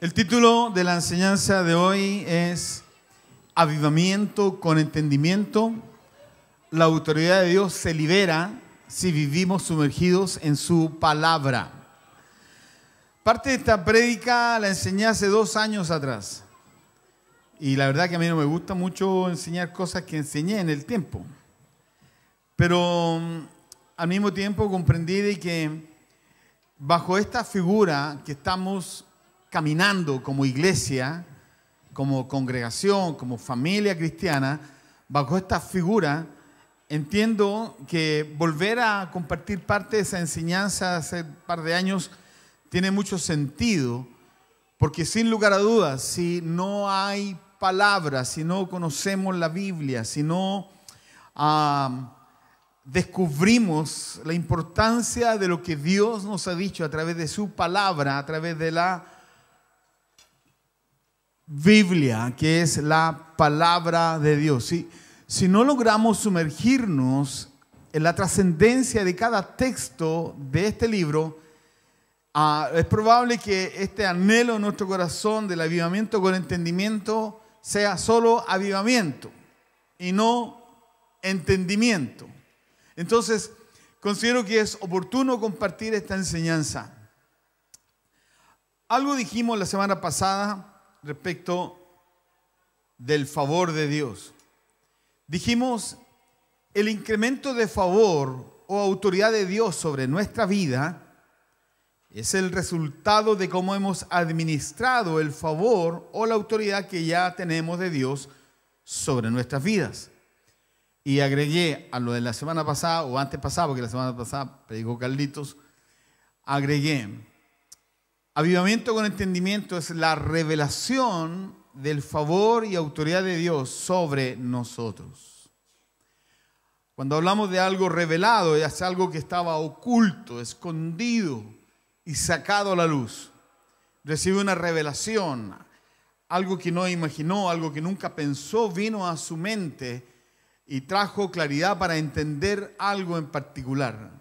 El título de la enseñanza de hoy es Avivamiento con entendimiento. La autoridad de Dios se libera si vivimos sumergidos en su palabra. Parte de esta prédica la enseñé hace dos años atrás. Y la verdad que a mí no me gusta mucho enseñar cosas que enseñé en el tiempo. Pero mm, al mismo tiempo comprendí de que bajo esta figura que estamos caminando como iglesia, como congregación, como familia cristiana, bajo esta figura, entiendo que volver a compartir parte de esa enseñanza hace un par de años tiene mucho sentido, porque sin lugar a dudas, si no hay palabras, si no conocemos la Biblia, si no descubrimos la importancia de lo que Dios nos ha dicho a través de su palabra, a través de la Biblia, que es la palabra de Dios. Si, no logramos sumergirnos en la trascendencia de cada texto de este libro, ah, es probable que este anhelo en nuestro corazón del avivamiento con entendimiento sea solo avivamiento y no entendimiento. Entonces, considero que es oportuno compartir esta enseñanza. Algo dijimos la semana pasada respecto del favor de Dios. Dijimos, el incremento de favor o autoridad de Dios sobre nuestra vida es el resultado de cómo hemos administrado el favor o la autoridad que ya tenemos de Dios sobre nuestras vidas. Y agregué a lo de la semana pasada o antes pasada, porque la semana pasada predicó calditos agregué Avivamiento con entendimiento es la revelación del favor y autoridad de Dios sobre nosotros. Cuando hablamos de algo revelado, es algo que estaba oculto, escondido y sacado a la luz. Recibe una revelación, algo que no imaginó, algo que nunca pensó, vino a su mente y trajo claridad para entender algo en particular.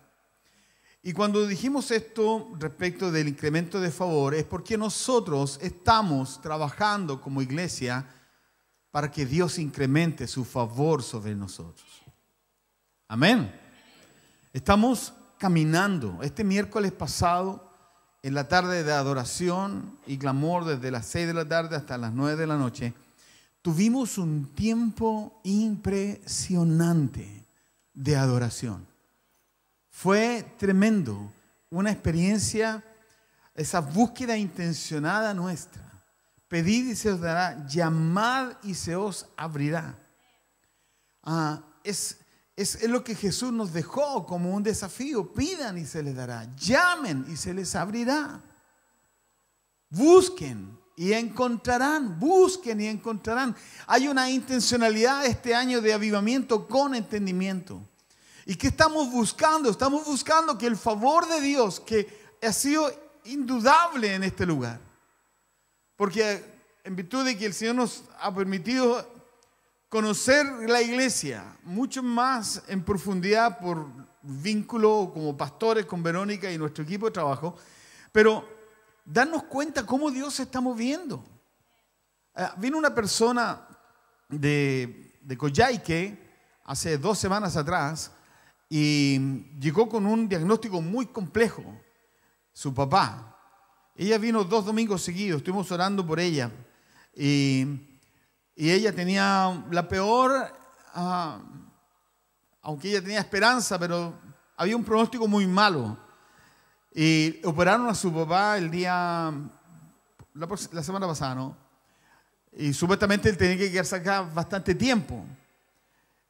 Y cuando dijimos esto respecto del incremento de favor, es porque nosotros estamos trabajando como iglesia para que Dios incremente su favor sobre nosotros. Amén. Estamos caminando. Este miércoles pasado, en la tarde de adoración y clamor desde las 6 de la tarde hasta las 9 de la noche, tuvimos un tiempo impresionante de adoración. Fue tremendo, una experiencia, esa búsqueda intencionada nuestra. Pedid y se os dará, llamad y se os abrirá. Ah, es, es, lo que Jesús nos dejó como un desafío. Pidan y se les dará. Llamen y se les abrirá. Busquen y encontrarán. Busquen y encontrarán. Hay una intencionalidad este año de avivamiento con entendimiento. ¿Y qué estamos buscando? Estamos buscando que el favor de Dios, que ha sido indudable en este lugar, porque en virtud de que el Señor nos ha permitido conocer la iglesia mucho más en profundidad por vínculo como pastores con Verónica y nuestro equipo de trabajo, pero darnos cuenta cómo Dios se está moviendo. Ah, vino una persona de, de hace dos semanas atrás y llegó con un diagnóstico muy complejo, su papá. Ella vino dos domingos seguidos, estuvimos orando por ella y, ella tenía la peor, ah, aunque ella tenía esperanza, pero había un pronóstico muy malo. Y operaron a su papá el día, la, la semana pasada, ¿no? Y supuestamente él tenía que quedarse acá bastante tiempo.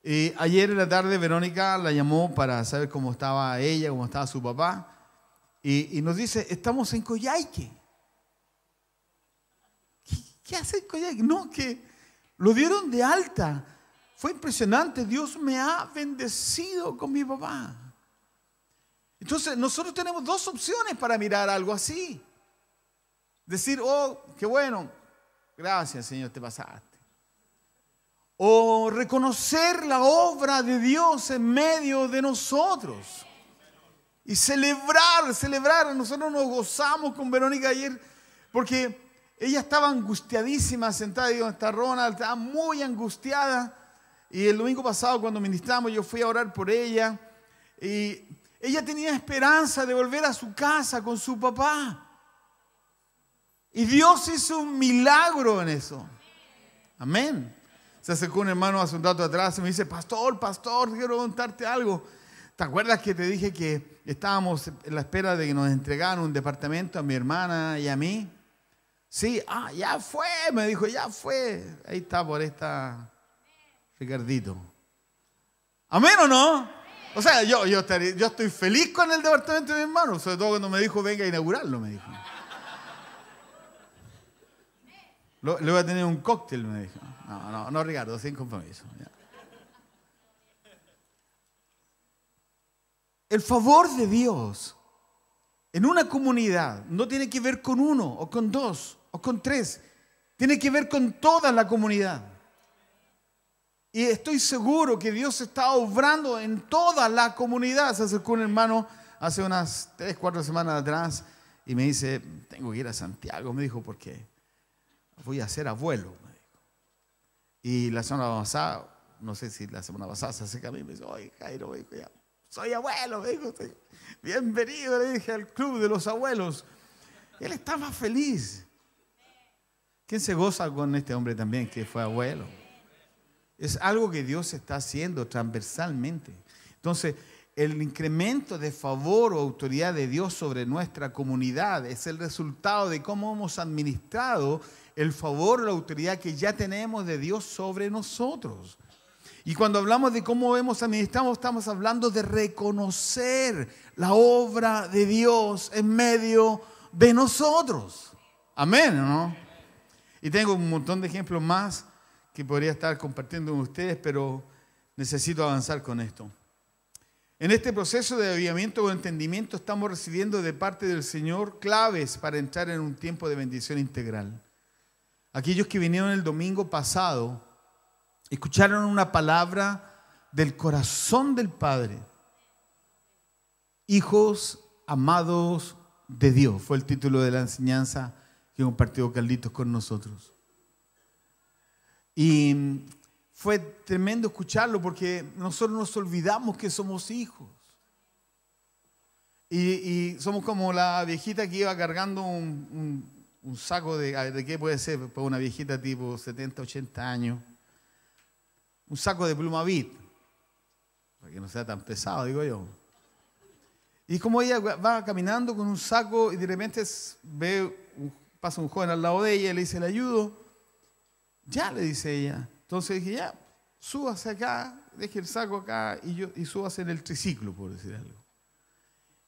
Y ayer en la tarde Verónica la llamó para saber cómo estaba ella, cómo estaba su papá. Y, nos dice, estamos en Coyhaique. ¿Qué, hace en No, que lo dieron de alta. Fue impresionante. Dios me ha bendecido con mi papá. Entonces, nosotros tenemos dos opciones para mirar algo así. Decir, oh, qué bueno. Gracias, Señor, te pasaste o reconocer la obra de Dios en medio de nosotros. Y celebrar, celebrar. Nosotros nos gozamos con Verónica ayer porque ella estaba angustiadísima sentada en esta Ronald, estaba muy angustiada. Y el domingo pasado cuando ministramos yo fui a orar por ella y ella tenía esperanza de volver a su casa con su papá. Y Dios hizo un milagro en eso. Amén. Se acercó un hermano hace un rato atrás y me dice, pastor, pastor, quiero contarte algo. ¿Te acuerdas que te dije que estábamos en la espera de que nos entregaran un departamento a mi hermana y a mí? Sí, ah, ya fue, me dijo, ya fue. Ahí está, por esta Ricardito. ¿Amén o no? O sea, yo, yo, yo estoy feliz con el departamento de mi hermano, sobre todo cuando me dijo, venga a inaugurarlo, me dijo. Le voy a tener un cóctel, me dijo no, no, no, Ricardo, sin compromiso. El favor de Dios en una comunidad no tiene que ver con uno o con dos o con tres, tiene que ver con toda la comunidad. Y estoy seguro que Dios está obrando en toda la comunidad. Se acercó un hermano hace unas tres, cuatro semanas atrás y me dice, tengo que ir a Santiago. Me dijo, porque Voy a ser abuelo. Y la semana pasada, no sé si la semana pasada se acerca a mí y me dice, oye Jairo, soy abuelo, bienvenido, le dije, al club de los abuelos. Él está más feliz. ¿Quién se goza con este hombre también que fue abuelo? Es algo que Dios está haciendo transversalmente. Entonces, el incremento de favor o autoridad de Dios sobre nuestra comunidad es el resultado de cómo hemos administrado el favor, la autoridad que ya tenemos de Dios sobre nosotros. Y cuando hablamos de cómo vemos, a administramos, estamos hablando de reconocer la obra de Dios en medio de nosotros. Amén, ¿no? Y tengo un montón de ejemplos más que podría estar compartiendo con ustedes, pero necesito avanzar con esto. En este proceso de avivamiento o entendimiento estamos recibiendo de parte del Señor claves para entrar en un tiempo de bendición integral aquellos que vinieron el domingo pasado, escucharon una palabra del corazón del Padre. Hijos amados de Dios, fue el título de la enseñanza que compartió Carlitos con nosotros. Y fue tremendo escucharlo porque nosotros nos olvidamos que somos hijos. Y, somos como la viejita que iba cargando un un saco de, ¿de qué puede ser? Para una viejita tipo 70, 80 años. Un saco de pluma para que no sea tan pesado, digo yo. Y como ella va caminando con un saco y de repente ve, pasa un joven al lado de ella y le dice, le ayudo. Ya, le dice ella. Entonces dije, ya, súbase acá, deje el saco acá y, yo, y súbase en el triciclo, por decir algo.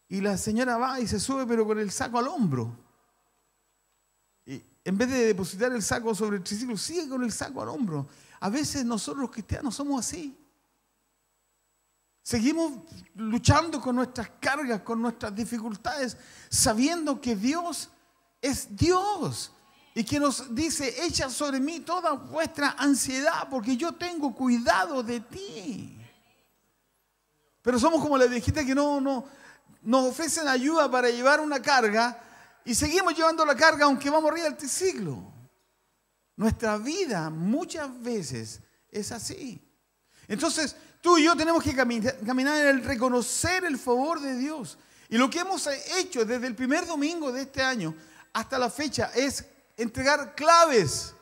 Y la señora va y se sube, pero con el saco al hombro en vez de depositar el saco sobre el triciclo, sigue con el saco al hombro. A veces nosotros los cristianos somos así. Seguimos luchando con nuestras cargas, con nuestras dificultades, sabiendo que Dios es Dios y que nos dice, echa sobre mí toda vuestra ansiedad porque yo tengo cuidado de ti. Pero somos como la dijiste, que no, no, nos ofrecen ayuda para llevar una carga, y seguimos llevando la carga aunque vamos a morir el siglo. Nuestra vida muchas veces es así. Entonces, tú y yo tenemos que caminar, caminar en el reconocer el favor de Dios. Y lo que hemos hecho desde el primer domingo de este año hasta la fecha es entregar claves.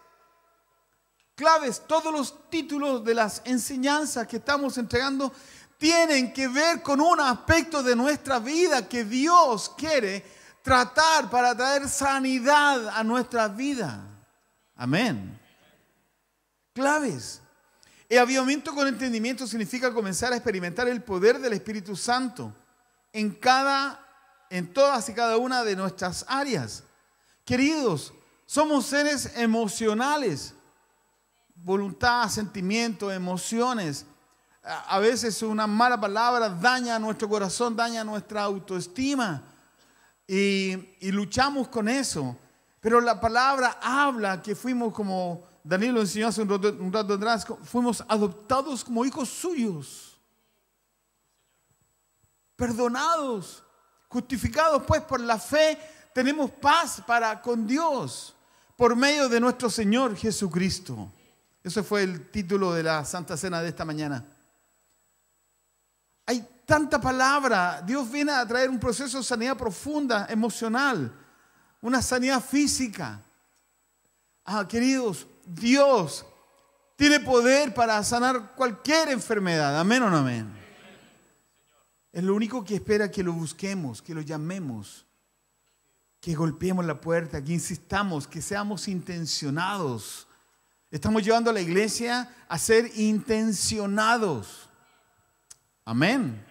Claves, todos los títulos de las enseñanzas que estamos entregando tienen que ver con un aspecto de nuestra vida que Dios quiere tratar, para traer sanidad a nuestra vida. Amén. Claves. El avivamiento con entendimiento significa comenzar a experimentar el poder del Espíritu Santo en cada en todas y cada una de nuestras áreas. Queridos, somos seres emocionales. Voluntad, sentimiento, emociones. A veces una mala palabra daña nuestro corazón, daña nuestra autoestima y, luchamos con eso. Pero la palabra habla que fuimos como Danilo enseñó hace un rato, atrás, fuimos adoptados como hijos suyos, perdonados, justificados pues por la fe, tenemos paz para con Dios por medio de nuestro Señor Jesucristo. Ese fue el título de la Santa Cena de esta mañana. Hay tanta palabra. Dios viene a traer un proceso de sanidad profunda, emocional, una sanidad física. Ah, queridos, Dios tiene poder para sanar cualquier enfermedad. Amén o no amén. Es lo único que espera que lo busquemos, que lo llamemos, que golpeemos la puerta, que insistamos, que seamos intencionados. Estamos llevando a la iglesia a ser intencionados. Amén.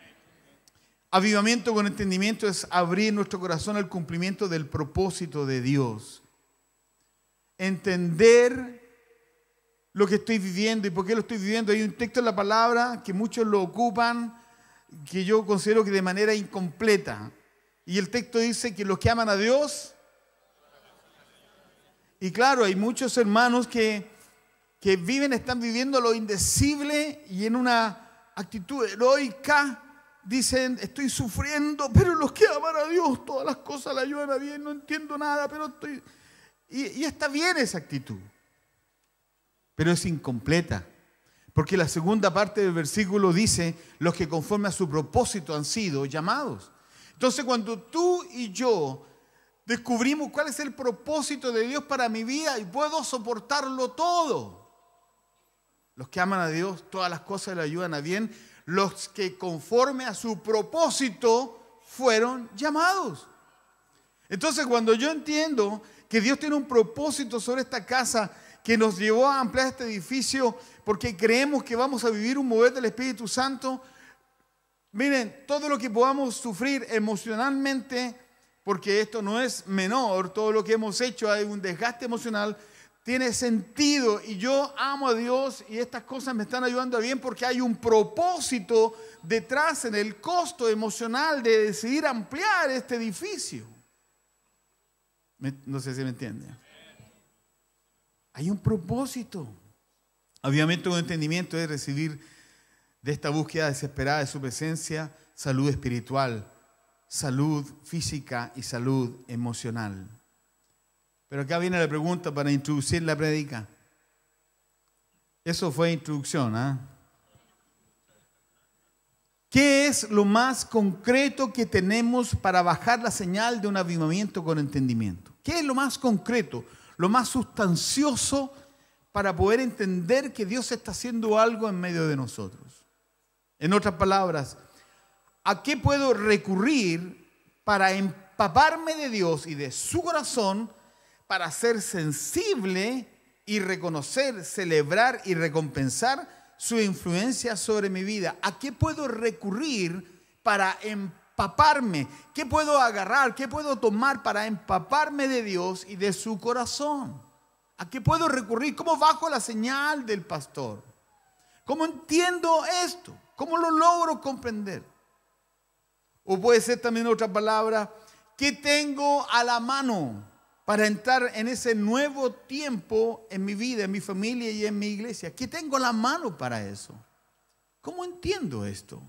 Avivamiento con entendimiento es abrir nuestro corazón al cumplimiento del propósito de Dios. Entender lo que estoy viviendo y por qué lo estoy viviendo. Hay un texto en la palabra que muchos lo ocupan, que yo considero que de manera incompleta. Y el texto dice que los que aman a Dios... Y claro, hay muchos hermanos que, viven, están viviendo lo indecible y en una actitud heroica dicen, estoy sufriendo, pero los que aman a Dios, todas las cosas le ayudan a bien, no entiendo nada, pero estoy... y, está bien esa actitud, pero es incompleta, porque la segunda parte del versículo dice, los que conforme a su propósito han sido llamados. Entonces cuando tú y yo descubrimos cuál es el propósito de Dios para mi vida y puedo soportarlo todo, los que aman a Dios, todas las cosas le ayudan a bien, los que conforme a su propósito fueron llamados. Entonces cuando yo entiendo que Dios tiene un propósito sobre esta casa que nos llevó a ampliar este edificio porque creemos que vamos a vivir un mover del Espíritu Santo, miren, todo lo que podamos sufrir emocionalmente, porque esto no es menor, todo lo que hemos hecho hay un desgaste emocional, tiene sentido y yo amo a Dios y estas cosas me están ayudando a bien porque hay un propósito detrás en el costo emocional de decidir ampliar este edificio. no sé si me entiende. Hay un propósito. Obviamente un entendimiento es recibir de esta búsqueda desesperada de su presencia salud espiritual, salud física y salud emocional. Pero acá viene la pregunta para introducir la predica. Eso fue introducción, ¿ah? ¿Qué es lo más concreto que tenemos para bajar la señal de un avivamiento con entendimiento? ¿Qué es lo más concreto, lo más sustancioso para poder entender que Dios está haciendo algo en medio de nosotros? En otras palabras, ¿a qué puedo recurrir para empaparme de Dios y de su corazón para ser sensible y reconocer, celebrar y recompensar su influencia sobre mi vida? ¿A qué puedo recurrir para empaparme? ¿Qué puedo agarrar? ¿Qué puedo tomar para empaparme de Dios y de su corazón? ¿A qué puedo recurrir? ¿Cómo bajo la señal del pastor? ¿Cómo entiendo esto? ¿Cómo lo logro comprender? O puede ser también otra palabra, ¿qué tengo a la mano? para entrar en ese nuevo tiempo en mi vida, en mi familia y en mi iglesia? ¿Qué tengo la mano para eso? ¿Cómo entiendo esto?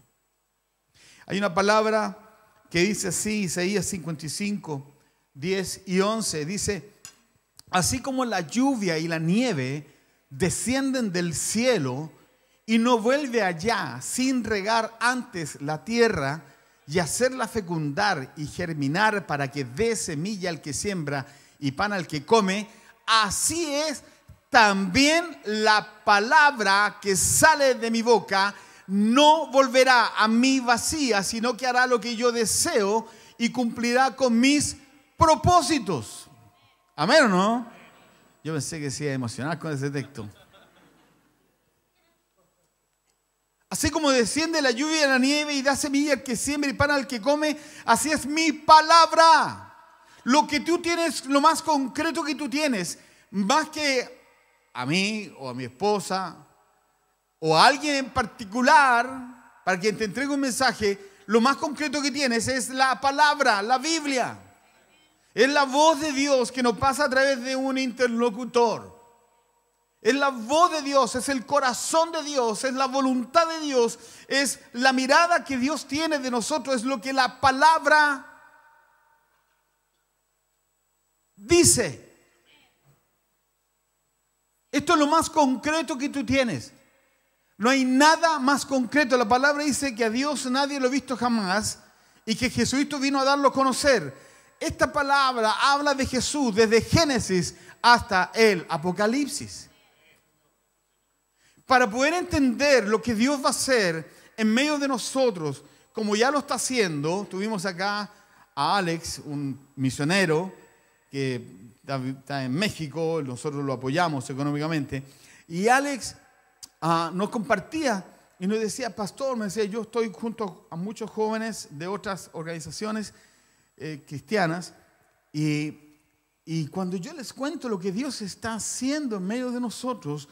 Hay una palabra que dice así, Isaías 55, 10 y 11, dice, así como la lluvia y la nieve descienden del cielo y no vuelve allá sin regar antes la tierra y hacerla fecundar y germinar para que dé semilla al que siembra y pan al que come, así es también la palabra que sale de mi boca no volverá a mí vacía, sino que hará lo que yo deseo y cumplirá con mis propósitos. Amén o no? Yo pensé que se iba emocionar con ese texto. Así como desciende la lluvia y la nieve y da semilla al que siembra y pan al que come, así es mi palabra lo que tú tienes, lo más concreto que tú tienes, más que a mí o a mi esposa o a alguien en particular, para quien te entregue un mensaje, lo más concreto que tienes es la palabra, la Biblia. Es la voz de Dios que nos pasa a través de un interlocutor. Es la voz de Dios, es el corazón de Dios, es la voluntad de Dios, es la mirada que Dios tiene de nosotros, es lo que la palabra dice. Esto es lo más concreto que tú tienes. No hay nada más concreto. La palabra dice que a Dios nadie lo ha visto jamás y que Jesucristo vino a darlo a conocer. Esta palabra habla de Jesús desde Génesis hasta el Apocalipsis. Para poder entender lo que Dios va a hacer en medio de nosotros, como ya lo está haciendo, tuvimos acá a Alex, un misionero, que está en México, nosotros lo apoyamos económicamente. Y Alex ah, nos compartía y nos decía, pastor, me decía, yo estoy junto a muchos jóvenes de otras organizaciones eh, cristianas y, y cuando yo les cuento lo que Dios está haciendo en medio de nosotros,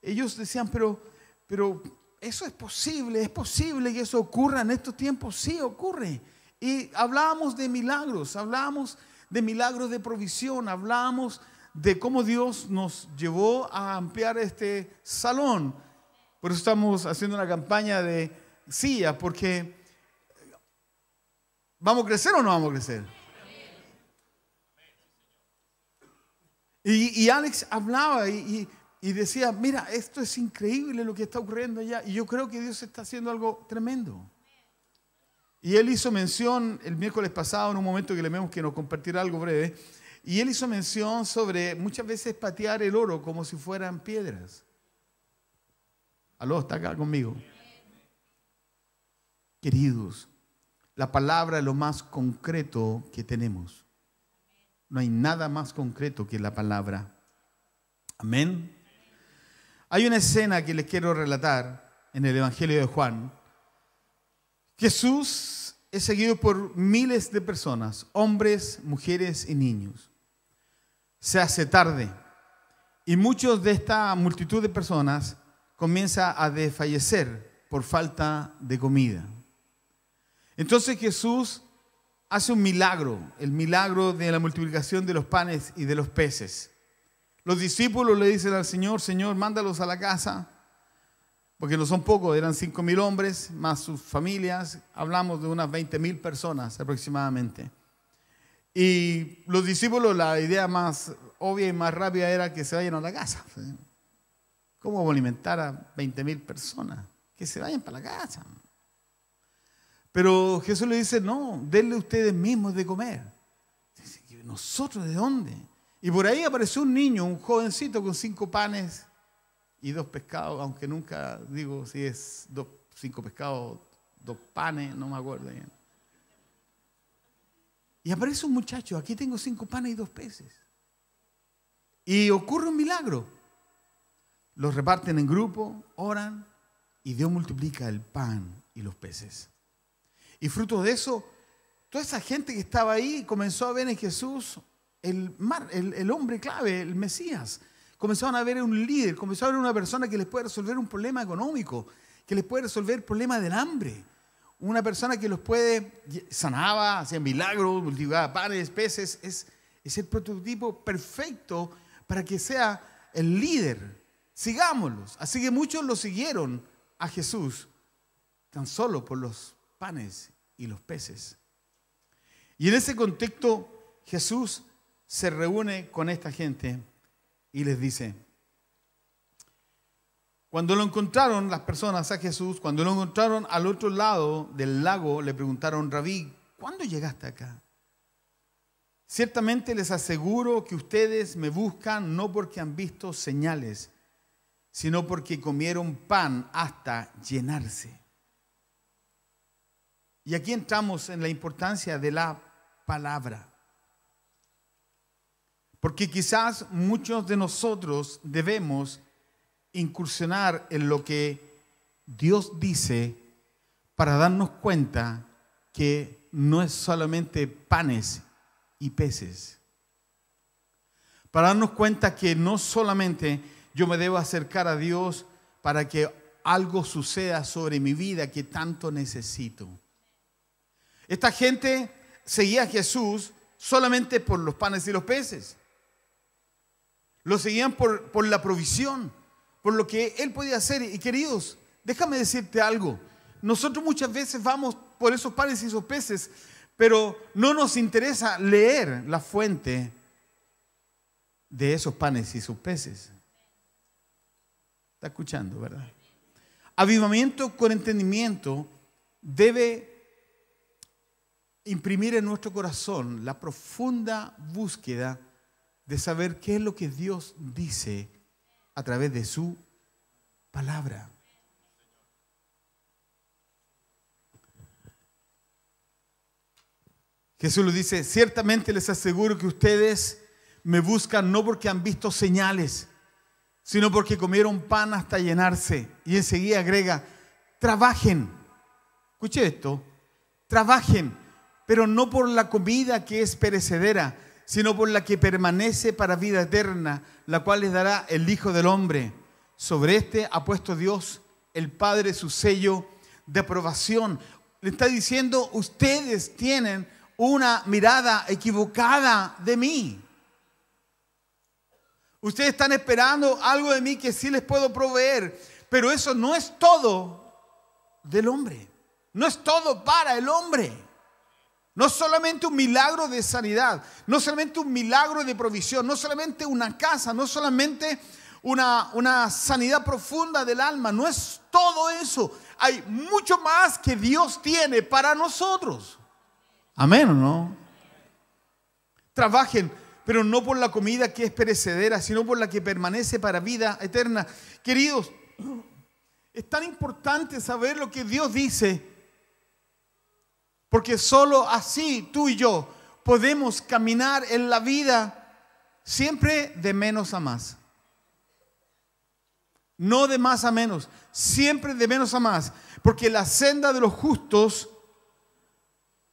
ellos decían, pero, pero eso es posible, es posible que eso ocurra en estos tiempos, sí ocurre. Y hablábamos de milagros, hablábamos de milagros de provisión, hablamos de cómo Dios nos llevó a ampliar este salón. Por eso estamos haciendo una campaña de silla, porque eh, ¿vamos a crecer o no vamos a crecer? Y, Alex hablaba y, y decía, mira, esto es increíble lo que está ocurriendo allá. Y yo creo que Dios está haciendo algo tremendo. Y él hizo mención el miércoles pasado, en un momento que le vemos que nos compartirá algo breve, y él hizo mención sobre muchas veces patear el oro como si fueran piedras. Aló, está acá conmigo. Queridos, la palabra es lo más concreto que tenemos. No hay nada más concreto que la palabra. Amén. Hay una escena que les quiero relatar en el Evangelio de Juan Jesús es seguido por miles de personas, hombres, mujeres y niños. Se hace tarde y muchos de esta multitud de personas comienza a desfallecer por falta de comida. Entonces Jesús hace un milagro, el milagro de la multiplicación de los panes y de los peces. Los discípulos le dicen al Señor, Señor, mándalos a la casa porque no son pocos, eran 5.000 hombres más sus familias, hablamos de unas 20.000 personas aproximadamente. Y los discípulos, la idea más obvia y más rápida era que se vayan a la casa. ¿Cómo alimentar a 20.000 personas? Que se vayan para la casa. Pero Jesús le dice, no, denle ustedes mismos de comer. ¿nosotros de dónde? Y por ahí apareció un niño, un jovencito con cinco panes y dos pescados, aunque nunca digo si es cinco pescados, dos panes, no me acuerdo bien. Y aparece un muchacho, aquí tengo cinco panes y dos peces. Y ocurre un milagro. Los reparten en grupo, oran, y Dios multiplica el pan y los peces. Y fruto de eso, toda esa gente que estaba ahí comenzó a ver en Jesús el, el hombre clave, el Mesías. Comenzaron a ver un líder, comenzaron a ver una persona que les puede resolver un problema económico, que les puede resolver el problema del hambre. Una persona que los puede, sanaba, hacía milagros, multiplicaba panes, peces. Es, es el prototipo perfecto para que sea el líder. Sigámoslos. Así que muchos lo siguieron a Jesús tan solo por los panes y los peces. Y en ese contexto Jesús se reúne con esta gente y les dice, cuando lo encontraron las personas a Jesús, cuando lo encontraron al otro lado del lago, le preguntaron, rabí, ¿cuándo llegaste acá? Ciertamente les aseguro que ustedes me buscan no porque han visto señales, sino porque comieron pan hasta llenarse. Y aquí entramos en la importancia de la palabra. Porque quizás muchos de nosotros debemos incursionar en lo que Dios dice para darnos cuenta que no es solamente panes y peces. Para darnos cuenta que no solamente yo me debo acercar a Dios para que algo suceda sobre mi vida que tanto necesito. Esta gente seguía a Jesús solamente por los panes y los peces. Lo seguían por, la provisión, por lo que Él podía hacer. Y queridos, déjame decirte algo. Nosotros muchas veces vamos por esos panes y esos peces, pero no nos interesa leer la fuente de esos panes y esos peces. ¿Está escuchando, verdad? Avivamiento con entendimiento debe imprimir en nuestro corazón la profunda búsqueda de saber qué es lo que Dios dice a través de su palabra. Jesús lo dice, ciertamente les aseguro que ustedes me buscan no porque han visto señales, sino porque comieron pan hasta llenarse. Y enseguida agrega, trabajen, escuche esto, trabajen, pero no por la comida que es perecedera, sino por la que permanece para vida eterna, la cual les dará el Hijo del Hombre. Sobre este ha puesto Dios, el Padre, su sello de aprobación. Le está diciendo, ustedes tienen una mirada equivocada de mí. Ustedes están esperando algo de mí que sí les puedo proveer, pero eso no es todo del hombre. No es todo para el hombre. No solamente un milagro de sanidad, no solamente un milagro de provisión, no solamente una casa, no solamente una, sanidad profunda del alma, no es todo eso. Hay mucho más que Dios tiene para nosotros. Amén no. Trabajen, pero no por la comida que es perecedera, sino por la que permanece para vida eterna. Queridos, es tan importante saber lo que Dios dice porque solo así tú y yo podemos caminar en la vida siempre de menos a más. No de más a menos, siempre de menos a más. Porque la senda de los justos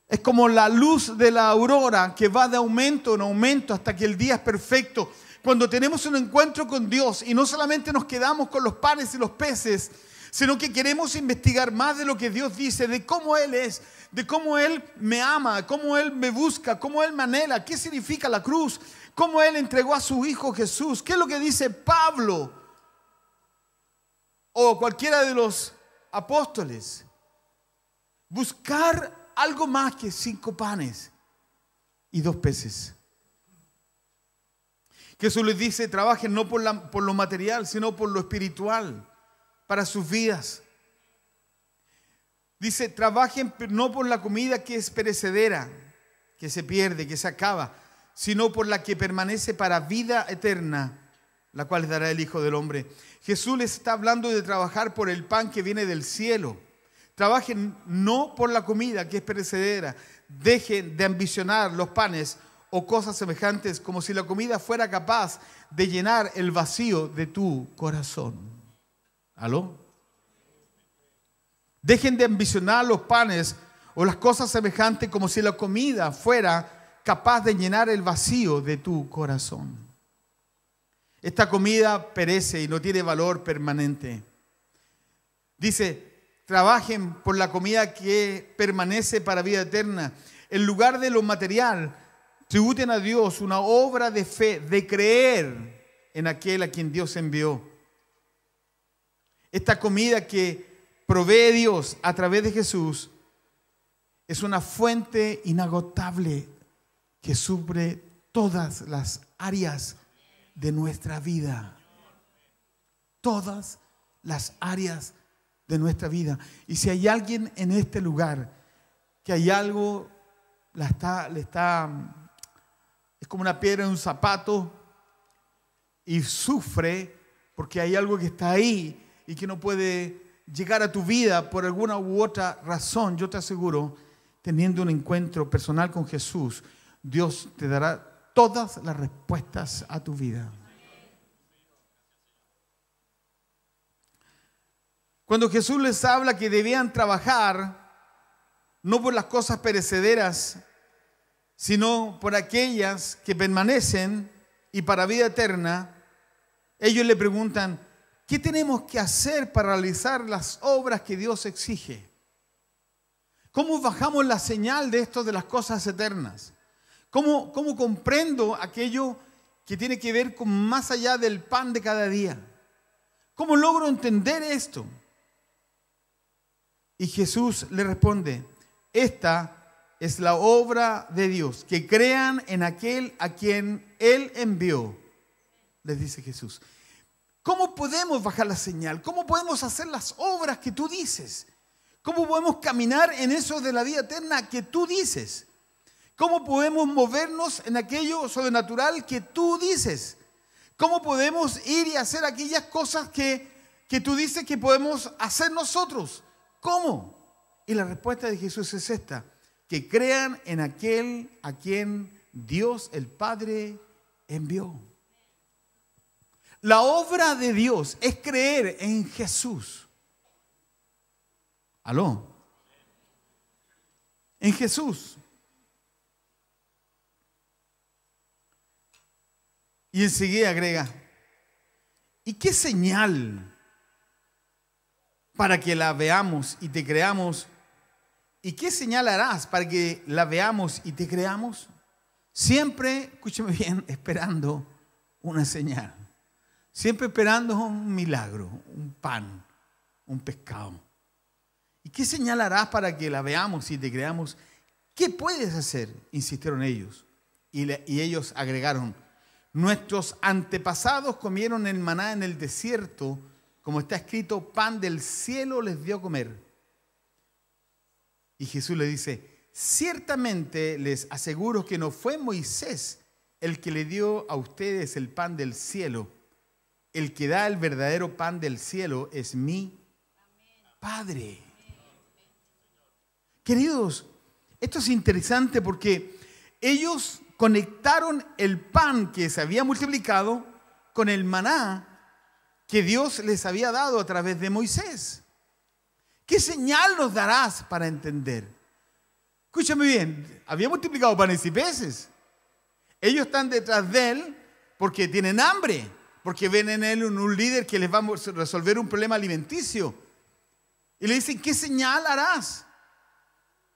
es como la luz de la aurora que va de aumento en aumento hasta que el día es perfecto. Cuando tenemos un encuentro con Dios y no solamente nos quedamos con los panes y los peces, sino que queremos investigar más de lo que Dios dice, de cómo Él es, de cómo Él me ama, cómo Él me busca, cómo Él me anhela, qué significa la cruz, cómo Él entregó a su Hijo Jesús, qué es lo que dice Pablo o cualquiera de los apóstoles. Buscar algo más que cinco panes y dos peces. Jesús les dice, trabajen no por, por lo material, sino por lo espiritual para sus vidas. Dice, trabajen no por la comida que es perecedera, que se pierde, que se acaba, sino por la que permanece para vida eterna, la cual dará el Hijo del Hombre. Jesús les está hablando de trabajar por el pan que viene del cielo. Trabajen no por la comida que es perecedera. Dejen de ambicionar los panes o cosas semejantes como si la comida fuera capaz de llenar el vacío de tu corazón. ¿Aló? Dejen de ambicionar los panes o las cosas semejantes como si la comida fuera capaz de llenar el vacío de tu corazón. Esta comida perece y no tiene valor permanente. Dice, trabajen por la comida que permanece para vida eterna. En lugar de lo material, tributen a Dios una obra de fe, de creer en aquel a quien Dios envió. Esta comida que provee Dios a través de Jesús es una fuente inagotable que sufre todas las áreas de nuestra vida. Todas las áreas de nuestra vida. Y si hay alguien en este lugar que hay algo, está, le está, es como una piedra en un zapato y sufre porque hay algo que está ahí y que no puede llegar a tu vida por alguna u otra razón, yo te aseguro, teniendo un encuentro personal con Jesús, Dios te dará todas las respuestas a tu vida. Cuando Jesús les habla que debían trabajar, no por las cosas perecederas, sino por aquellas que permanecen y para vida eterna, ellos le preguntan, ¿Qué tenemos que hacer para realizar las obras que Dios exige? ¿Cómo bajamos la señal de esto de las cosas eternas? ¿Cómo, comprendo aquello que tiene que ver con más allá del pan de cada día? ¿Cómo logro entender esto? Y Jesús le responde, esta es la obra de Dios, que crean en aquel a quien Él envió, les dice Jesús. ¿Cómo podemos bajar la señal? ¿Cómo podemos hacer las obras que tú dices? ¿Cómo podemos caminar en eso de la vida eterna que tú dices? ¿Cómo podemos movernos en aquello sobrenatural que tú dices? ¿Cómo podemos ir y hacer aquellas cosas que, tú dices que podemos hacer nosotros? ¿Cómo? Y la respuesta de Jesús es esta, que crean en aquel a quien Dios el Padre envió. La obra de Dios es creer en Jesús. Aló. En Jesús. Y enseguida agrega, ¿y qué señal para que la veamos y te creamos? ¿Y qué señal harás para que la veamos y te creamos? Siempre, escúcheme bien, esperando una señal. Siempre esperando un milagro, un pan, un pescado. ¿Y qué señalarás para que la veamos y te creamos? ¿Qué puedes hacer? Insistieron ellos. Y, ellos agregaron, nuestros antepasados comieron el maná en el desierto, como está escrito, pan del cielo les dio comer. Y Jesús le dice, ciertamente les aseguro que no fue Moisés el que le dio a ustedes el pan del cielo, el que da el verdadero pan del cielo es mi Padre. Queridos, esto es interesante porque ellos conectaron el pan que se había multiplicado con el maná que Dios les había dado a través de Moisés. ¿Qué señal nos darás para entender? Escúchame bien, había multiplicado panes y peces. Ellos están detrás de él porque tienen hambre porque ven en él un, líder que les va a resolver un problema alimenticio. Y le dicen, ¿qué señal harás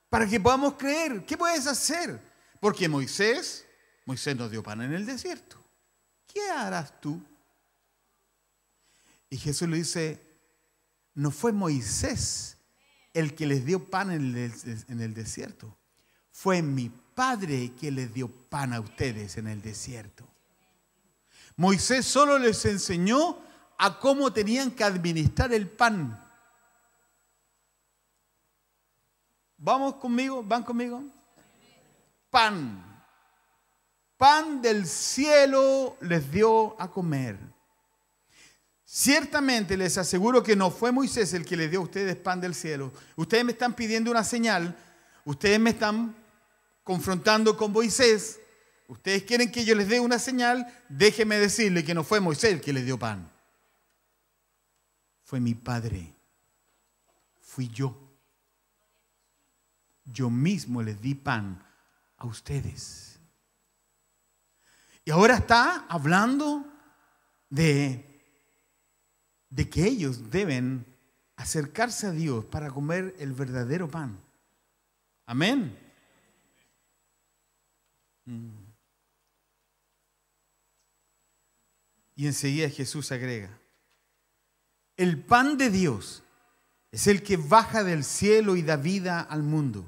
para que podamos creer? ¿Qué puedes hacer? Porque Moisés, Moisés nos dio pan en el desierto. ¿Qué harás tú? Y Jesús le dice, no fue Moisés el que les dio pan en el, desierto, fue mi Padre que les dio pan a ustedes en el desierto. Moisés solo les enseñó a cómo tenían que administrar el pan. ¿Vamos conmigo? ¿Van conmigo? Pan. Pan del cielo les dio a comer. Ciertamente les aseguro que no fue Moisés el que les dio a ustedes pan del cielo. Ustedes me están pidiendo una señal. Ustedes me están confrontando con Moisés. Ustedes quieren que yo les dé una señal, déjeme decirle que no fue Moisés el que les dio pan. Fue mi padre. Fui yo. Yo mismo les di pan a ustedes. Y ahora está hablando de, de que ellos deben acercarse a Dios para comer el verdadero pan. Amén. Mm. Y enseguida Jesús agrega, el pan de Dios es el que baja del cielo y da vida al mundo.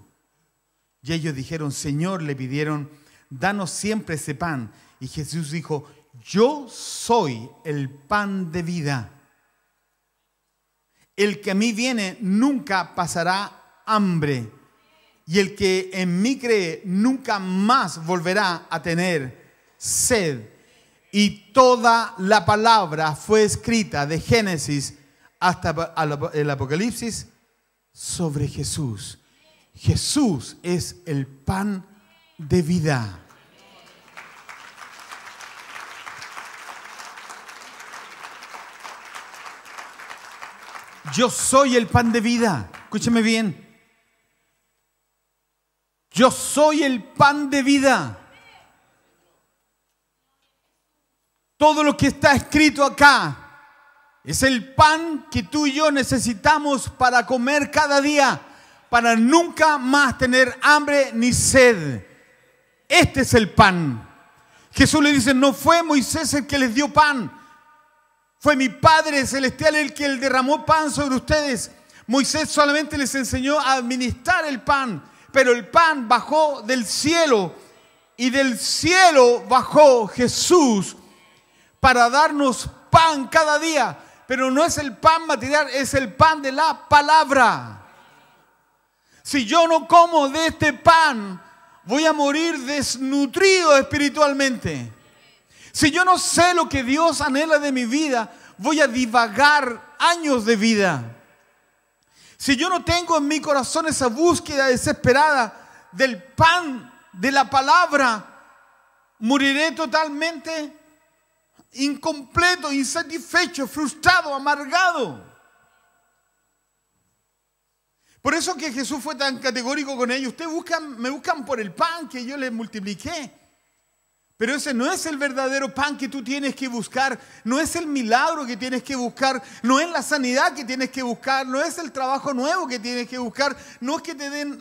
Y ellos dijeron, Señor, le pidieron, danos siempre ese pan. Y Jesús dijo, yo soy el pan de vida. El que a mí viene nunca pasará hambre. Y el que en mí cree nunca más volverá a tener sed. Y toda la palabra fue escrita de Génesis hasta el Apocalipsis sobre Jesús. Jesús es el pan de vida. Yo soy el pan de vida. Escúcheme bien. Yo soy el pan de vida. Todo lo que está escrito acá es el pan que tú y yo necesitamos para comer cada día, para nunca más tener hambre ni sed. Este es el pan. Jesús le dice, no fue Moisés el que les dio pan, fue mi Padre Celestial el que el derramó pan sobre ustedes. Moisés solamente les enseñó a administrar el pan, pero el pan bajó del cielo y del cielo bajó Jesús para darnos pan cada día, pero no es el pan material, es el pan de la palabra. Si yo no como de este pan, voy a morir desnutrido espiritualmente. Si yo no sé lo que Dios anhela de mi vida, voy a divagar años de vida. Si yo no tengo en mi corazón esa búsqueda desesperada del pan de la palabra, moriré totalmente incompleto, insatisfecho, frustrado, amargado. Por eso que Jesús fue tan categórico con ellos. Ustedes buscan, me buscan por el pan que yo les multipliqué. Pero ese no es el verdadero pan que tú tienes que buscar, no es el milagro que tienes que buscar, no es la sanidad que tienes que buscar, no es el trabajo nuevo que tienes que buscar, no es que te den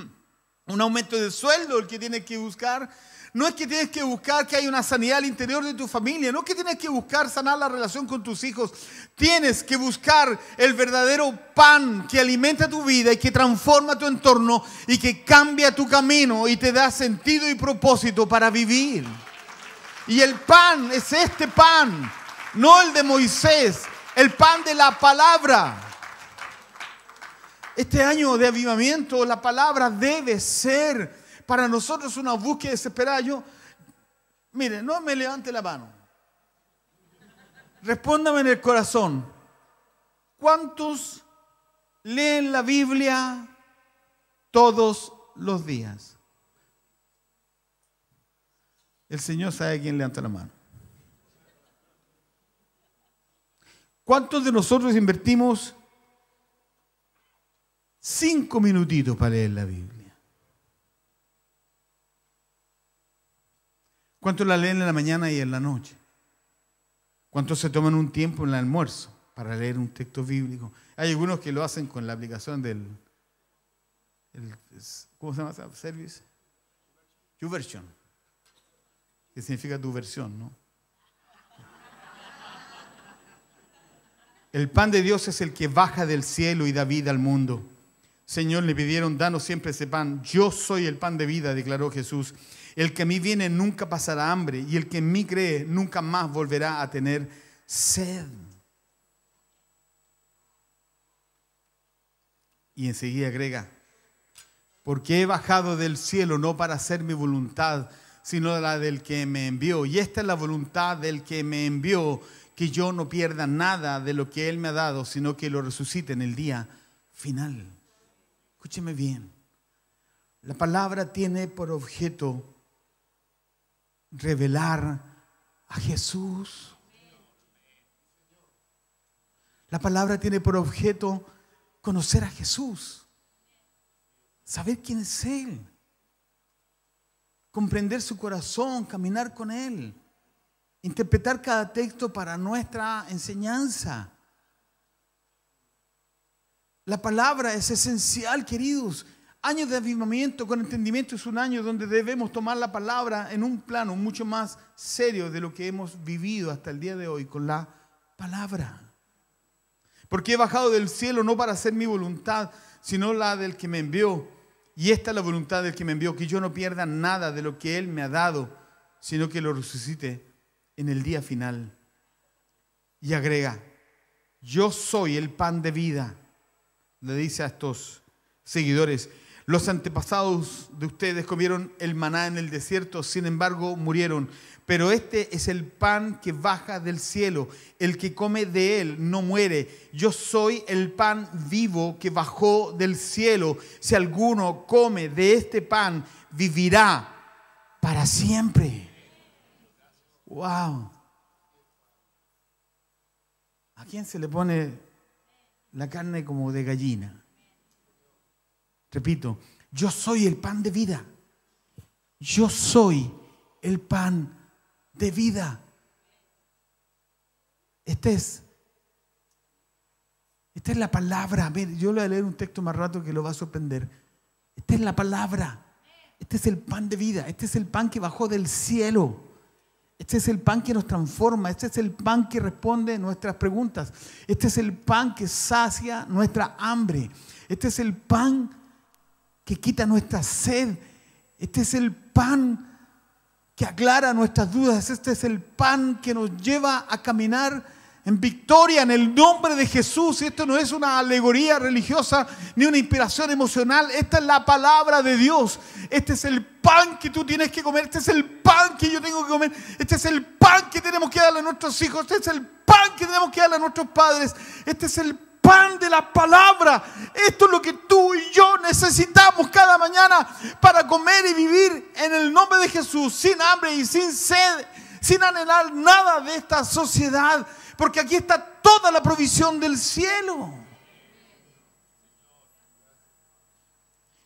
un aumento de sueldo el que tienes que buscar, no es que tienes que buscar que haya una sanidad al interior de tu familia, no es que tienes que buscar sanar la relación con tus hijos. Tienes que buscar el verdadero pan que alimenta tu vida y que transforma tu entorno y que cambia tu camino y te da sentido y propósito para vivir. Y el pan es este pan, no el de Moisés, el pan de la palabra. Este año de avivamiento, la palabra debe ser para nosotros una búsqueda desesperada. Yo, mire, no me levante la mano. Respóndame en el corazón. ¿Cuántos leen la Biblia todos los días? El Señor sabe quién levanta la mano. ¿Cuántos de nosotros invertimos cinco minutitos para leer la Biblia? ¿Cuántos la leen en la mañana y en la noche? ¿Cuántos se toman un tiempo en el almuerzo para leer un texto bíblico? Hay algunos que lo hacen con la aplicación del. ¿Cómo se llama esa service? versión, Que significa tu versión, ¿no? El pan de Dios es el que baja del cielo y da vida al mundo. Señor, le pidieron, danos siempre ese pan. Yo soy el pan de vida, declaró Jesús. El que a mí viene nunca pasará hambre y el que en mí cree nunca más volverá a tener sed. Y enseguida agrega, porque he bajado del cielo no para hacer mi voluntad, sino la del que me envió. Y esta es la voluntad del que me envió, que yo no pierda nada de lo que Él me ha dado, sino que lo resucite en el día final. Escúcheme bien. La palabra tiene por objeto revelar a Jesús. La palabra tiene por objeto conocer a Jesús, saber quién es Él, comprender su corazón, caminar con Él, interpretar cada texto para nuestra enseñanza. La palabra es esencial, queridos. Años de avivamiento con entendimiento es un año donde debemos tomar la palabra en un plano mucho más serio de lo que hemos vivido hasta el día de hoy con la palabra. Porque he bajado del cielo no para hacer mi voluntad, sino la del que me envió. Y esta es la voluntad del que me envió, que yo no pierda nada de lo que Él me ha dado, sino que lo resucite en el día final. Y agrega, yo soy el pan de vida, le dice a estos seguidores. Los antepasados de ustedes comieron el maná en el desierto, sin embargo murieron. Pero este es el pan que baja del cielo. El que come de él no muere. Yo soy el pan vivo que bajó del cielo. Si alguno come de este pan, vivirá para siempre. Wow. ¿A quién se le pone la carne como de gallina? Repito, yo soy el pan de vida. Yo soy el pan de vida. Este es, esta es la palabra. yo le voy a leer un texto más rato que lo va a sorprender. Esta es la palabra. Este es el pan de vida. Este es el pan que bajó del cielo. Este es el pan que nos transforma. Este es el pan que responde nuestras preguntas. Este es el pan que sacia nuestra hambre. Este es el pan que quita nuestra sed. Este es el pan que aclara nuestras dudas. Este es el pan que nos lleva a caminar en victoria en el nombre de Jesús. Esto no es una alegoría religiosa ni una inspiración emocional. Esta es la palabra de Dios. Este es el pan que tú tienes que comer. Este es el pan que yo tengo que comer. Este es el pan que tenemos que darle a nuestros hijos. Este es el pan que tenemos que darle a nuestros padres. Este es el pan de la palabra. Esto es lo que tú y yo necesitamos cada mañana para comer y vivir en el nombre de Jesús, sin hambre y sin sed, sin anhelar nada de esta sociedad, porque aquí está toda la provisión del cielo.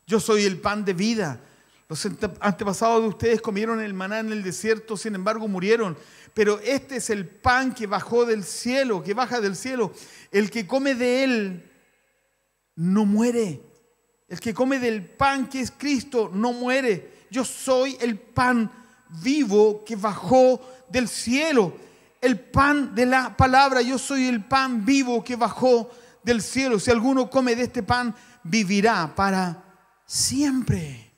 Yo soy el pan de vida. Los antepasados de ustedes comieron el maná en el desierto, sin embargo murieron pero este es el pan que bajó del cielo, que baja del cielo. El que come de él no muere. El que come del pan que es Cristo no muere. Yo soy el pan vivo que bajó del cielo. El pan de la palabra, yo soy el pan vivo que bajó del cielo. Si alguno come de este pan, vivirá para siempre.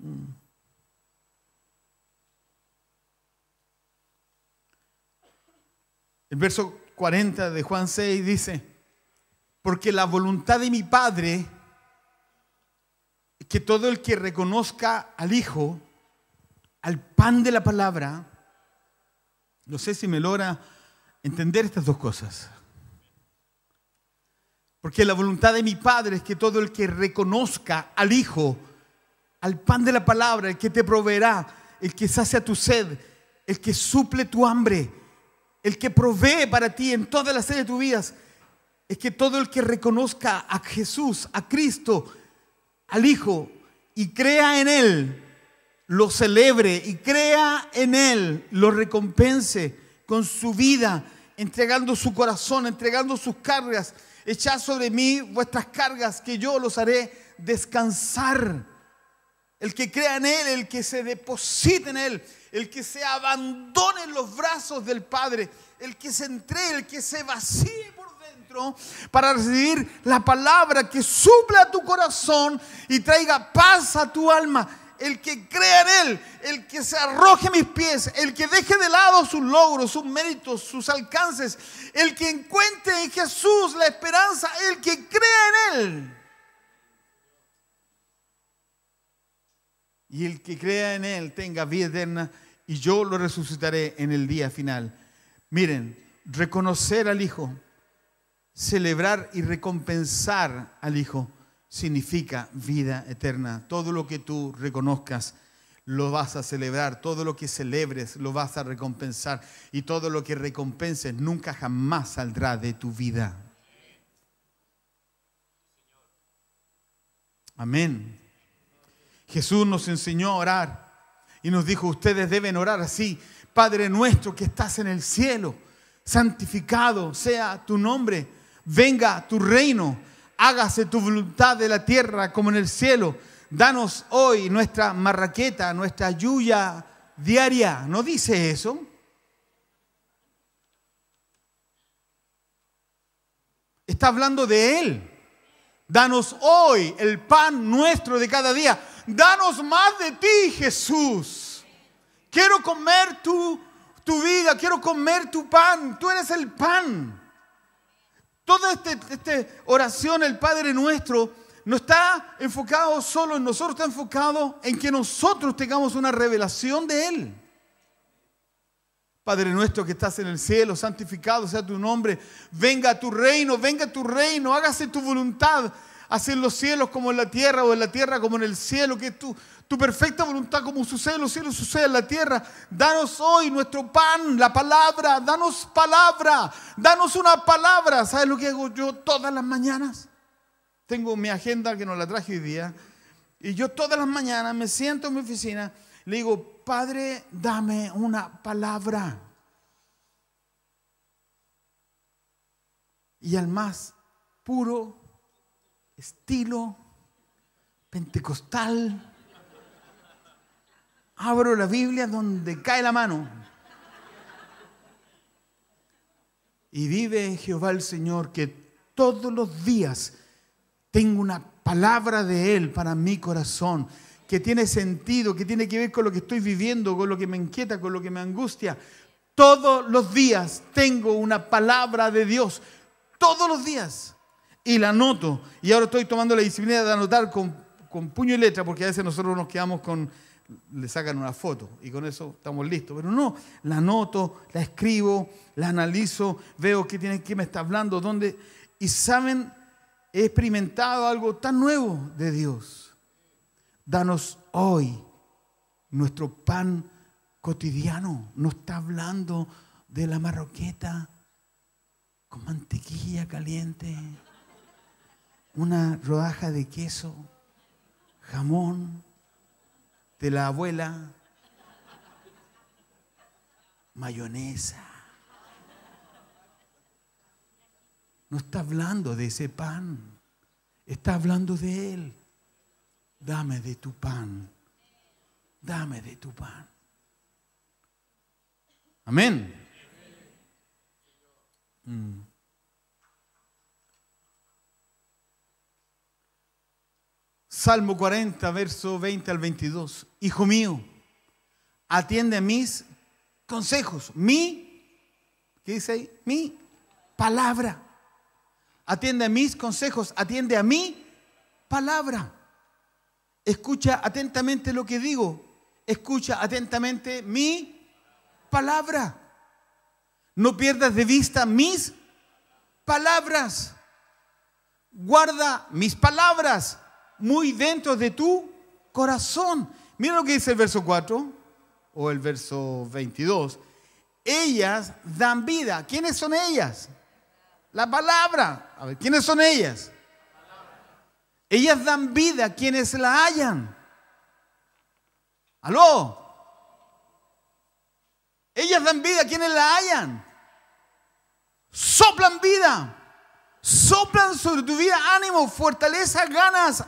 Mm. El verso 40 de Juan 6 dice, porque la voluntad de mi Padre es que todo el que reconozca al Hijo, al pan de la palabra, no sé si me logra entender estas dos cosas. Porque la voluntad de mi Padre es que todo el que reconozca al Hijo, al pan de la palabra, el que te proveerá, el que sacia tu sed, el que suple tu hambre, el que provee para ti en todas las serie de tu vida, es que todo el que reconozca a Jesús, a Cristo, al Hijo y crea en Él, lo celebre y crea en Él, lo recompense con su vida, entregando su corazón, entregando sus cargas. Echad sobre mí vuestras cargas, que yo los haré descansar. El que crea en Él, el que se deposita en Él, el que se abandone en los brazos del Padre, el que se entregue, el que se vacíe por dentro para recibir la palabra que supla a tu corazón y traiga paz a tu alma el que crea en Él, el que se arroje a mis pies, el que deje de lado sus logros, sus méritos, sus alcances, el que encuentre en Jesús la esperanza, el que crea en Él. Y el que crea en Él tenga vida eterna y yo lo resucitaré en el día final. Miren, reconocer al Hijo, celebrar y recompensar al Hijo significa vida eterna. Todo lo que tú reconozcas lo vas a celebrar, todo lo que celebres lo vas a recompensar y todo lo que recompenses nunca jamás saldrá de tu vida. Amén. Jesús nos enseñó a orar y nos dijo, ustedes deben orar así, Padre nuestro que estás en el cielo, santificado sea tu nombre, venga tu reino, hágase tu voluntad de la tierra como en el cielo. Danos hoy nuestra marraqueta, nuestra lluvia diaria. ¿No dice eso? Está hablando de Él. Danos hoy el pan nuestro de cada día. Danos más de ti, Jesús. Quiero comer tu, vida, quiero comer tu pan. Tú eres el pan. Toda esta este oración, el Padre nuestro, no está enfocado solo en nosotros, está enfocado en que nosotros tengamos una revelación de Él. Padre nuestro que estás en el cielo, santificado sea tu nombre, venga a tu reino, venga tu reino, hágase tu voluntad en los cielos como en la tierra o en la tierra como en el cielo, que es tu, perfecta voluntad como sucede en los cielos, sucede en la tierra. Danos hoy nuestro pan, la palabra, danos palabra, danos una palabra. ¿Sabes lo que hago yo todas las mañanas? Tengo mi agenda que no la traje hoy día y yo todas las mañanas me siento en mi oficina, le digo, Padre, dame una palabra. Y al más puro estilo pentecostal. Abro la Biblia donde cae la mano. Y vive Jehová el Señor que todos los días tengo una palabra de Él para mi corazón que tiene sentido, que tiene que ver con lo que estoy viviendo, con lo que me inquieta, con lo que me angustia. Todos los días tengo una palabra de Dios. Todos los días y la anoto. Y ahora estoy tomando la disciplina de anotar con, puño y letra, porque a veces nosotros nos quedamos con, le sacan una foto y con eso estamos listos. Pero no, la anoto, la escribo, la analizo, veo qué, tiene, qué me está hablando, dónde. Y saben, he experimentado algo tan nuevo de Dios. Danos hoy nuestro pan cotidiano. No está hablando de la marroqueta con mantequilla caliente una rodaja de queso, jamón de la abuela, mayonesa. No está hablando de ese pan, está hablando de Él. Dame de tu pan, dame de tu pan. Amén. Mm. Salmo 40, verso 20 al 22. Hijo mío, atiende a mis consejos, mi, ¿qué dice ahí? Mi palabra. Atiende a mis consejos, atiende a mi palabra. Escucha atentamente lo que digo, escucha atentamente mi palabra. No pierdas de vista mis palabras. Guarda mis palabras muy dentro de tu corazón. Mira lo que dice el verso 4 o el verso 22. Ellas dan vida. ¿Quiénes son ellas? La palabra. A ver, ¿quiénes son ellas? Ellas dan vida a quienes la hallan. Aló. Ellas dan vida a quienes la hallan. Soplan vida. Soplan sobre tu vida ánimo, fortaleza, ganas,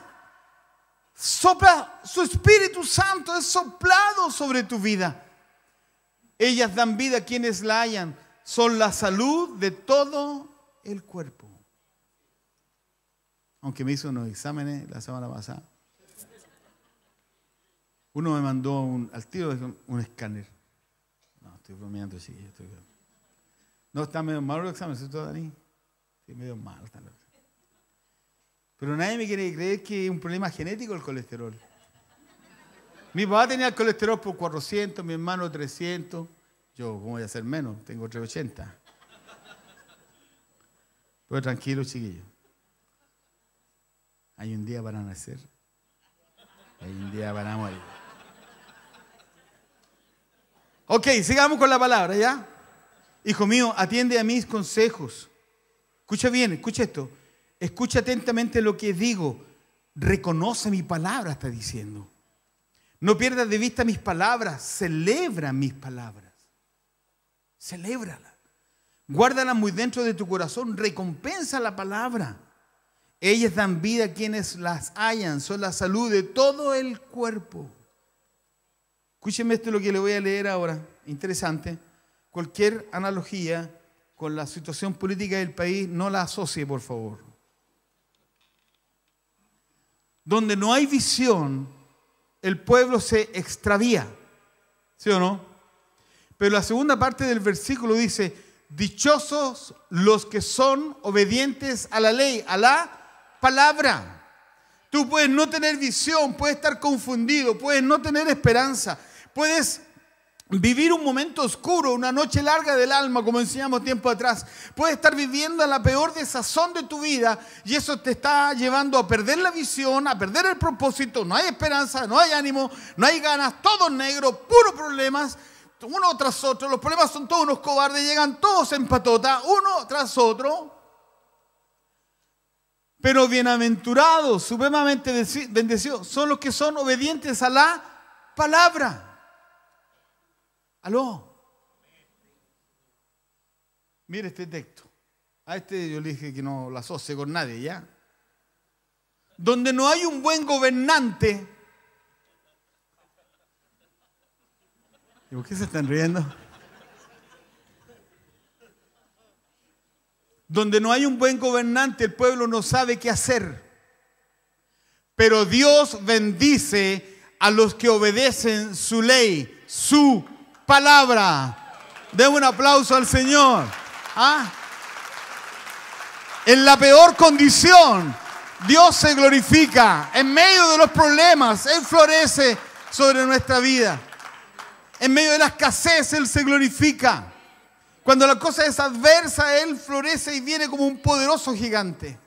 Sopla, su Espíritu Santo es soplado sobre tu vida. Ellas dan vida a quienes la hayan, Son la salud de todo el cuerpo. Aunque me hizo unos exámenes la semana pasada. Uno me mandó un, al tiro un escáner. No, estoy bromeando, No, está medio malo el examen, Dani? Sí, medio mal pero nadie me quiere creer que es un problema genético el colesterol. Mi papá tenía el colesterol por 400, mi hermano 300. Yo, ¿cómo voy a hacer menos? Tengo 380. Pero tranquilo, chiquillo. Hay un día para nacer. Hay un día para morir. Ok, sigamos con la palabra, ¿ya? Hijo mío, atiende a mis consejos. Escucha bien, escucha esto. Escucha atentamente lo que digo. Reconoce mi palabra, está diciendo. No pierdas de vista mis palabras. Celebra mis palabras. Celébralas. guárdala muy dentro de tu corazón. Recompensa la palabra. Ellas dan vida a quienes las hallan. Son la salud de todo el cuerpo. Escúcheme esto lo que le voy a leer ahora. Interesante. Cualquier analogía con la situación política del país no la asocie, por favor. Donde no hay visión, el pueblo se extravía. ¿Sí o no? Pero la segunda parte del versículo dice, dichosos los que son obedientes a la ley, a la palabra. Tú puedes no tener visión, puedes estar confundido, puedes no tener esperanza, puedes Vivir un momento oscuro, una noche larga del alma, como enseñamos tiempo atrás, puede estar viviendo la peor desazón de tu vida y eso te está llevando a perder la visión, a perder el propósito, no hay esperanza, no hay ánimo, no hay ganas, todo negro, puros problemas, uno tras otro, los problemas son todos unos cobardes, llegan todos en patota, uno tras otro. Pero bienaventurados, supremamente bendecidos, son los que son obedientes a la palabra. Aló. Mire este texto. A este yo le dije que no la asocie con nadie, ¿ya? Donde no hay un buen gobernante. ¿Y por qué se están riendo? Donde no hay un buen gobernante, el pueblo no sabe qué hacer. Pero Dios bendice a los que obedecen su ley, su palabra. Den un aplauso al Señor. ¿Ah? En la peor condición, Dios se glorifica. En medio de los problemas, Él florece sobre nuestra vida. En medio de la escasez, Él se glorifica. Cuando la cosa es adversa, Él florece y viene como un poderoso gigante.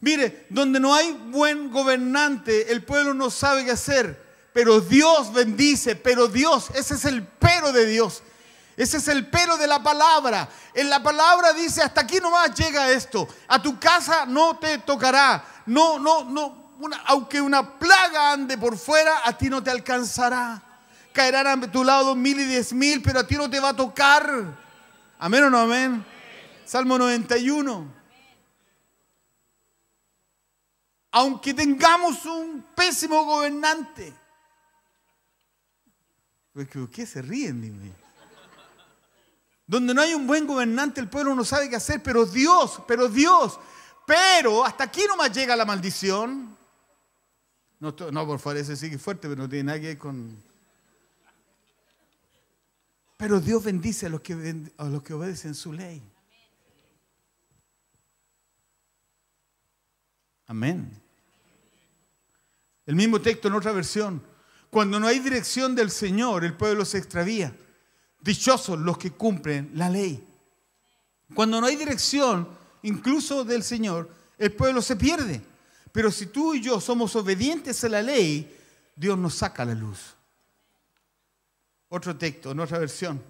Mire, donde no hay buen gobernante, el pueblo no sabe qué hacer pero Dios bendice, pero Dios, ese es el pero de Dios. Ese es el pero de la palabra. En la palabra dice, hasta aquí nomás llega esto. A tu casa no te tocará. No, no, no. aunque una plaga ande por fuera, a ti no te alcanzará. Caerán a tu lado mil y diez mil, pero a ti no te va a tocar. Amén o no amén. Salmo 91. Aunque tengamos un pésimo gobernante, pues ¿Qué se ríen? Dime. Donde no hay un buen gobernante, el pueblo no sabe qué hacer, pero Dios, pero Dios, pero hasta aquí nomás llega la maldición. No, no por favor, ese sigue fuerte, pero no tiene nada que con... Pero Dios bendice a los que, a los que obedecen su ley. Amén. El mismo texto en otra versión. Cuando no hay dirección del Señor, el pueblo se extravía. Dichosos los que cumplen la ley. Cuando no hay dirección, incluso del Señor, el pueblo se pierde. Pero si tú y yo somos obedientes a la ley, Dios nos saca la luz. Otro texto, en otra versión.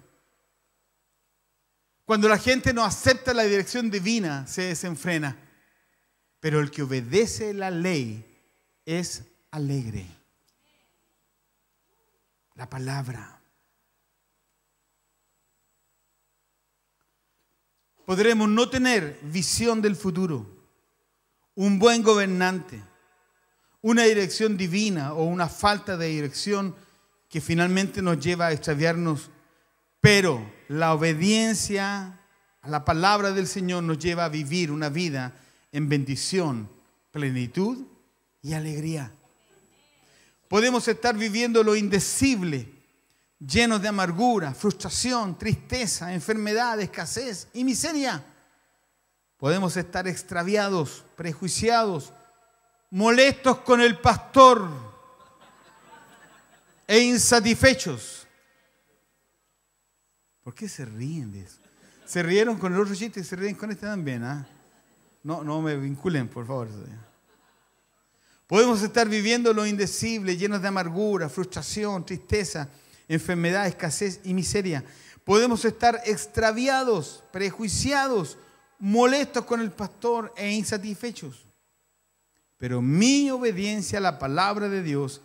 Cuando la gente no acepta la dirección divina, se desenfrena. Pero el que obedece la ley es alegre la palabra. Podremos no tener visión del futuro, un buen gobernante, una dirección divina o una falta de dirección que finalmente nos lleva a extraviarnos, pero la obediencia a la palabra del Señor nos lleva a vivir una vida en bendición, plenitud y alegría. Podemos estar viviendo lo indecible, llenos de amargura, frustración, tristeza, enfermedad, escasez y miseria. Podemos estar extraviados, prejuiciados, molestos con el pastor e insatisfechos. ¿Por qué se ríen de eso? Se rieron con el otro chiste y se ríen con este también. Ah? No, no me vinculen, por favor. Podemos estar viviendo lo indecible, llenos de amargura, frustración, tristeza, enfermedad, escasez y miseria. Podemos estar extraviados, prejuiciados, molestos con el pastor e insatisfechos. Pero mi obediencia a la palabra de Dios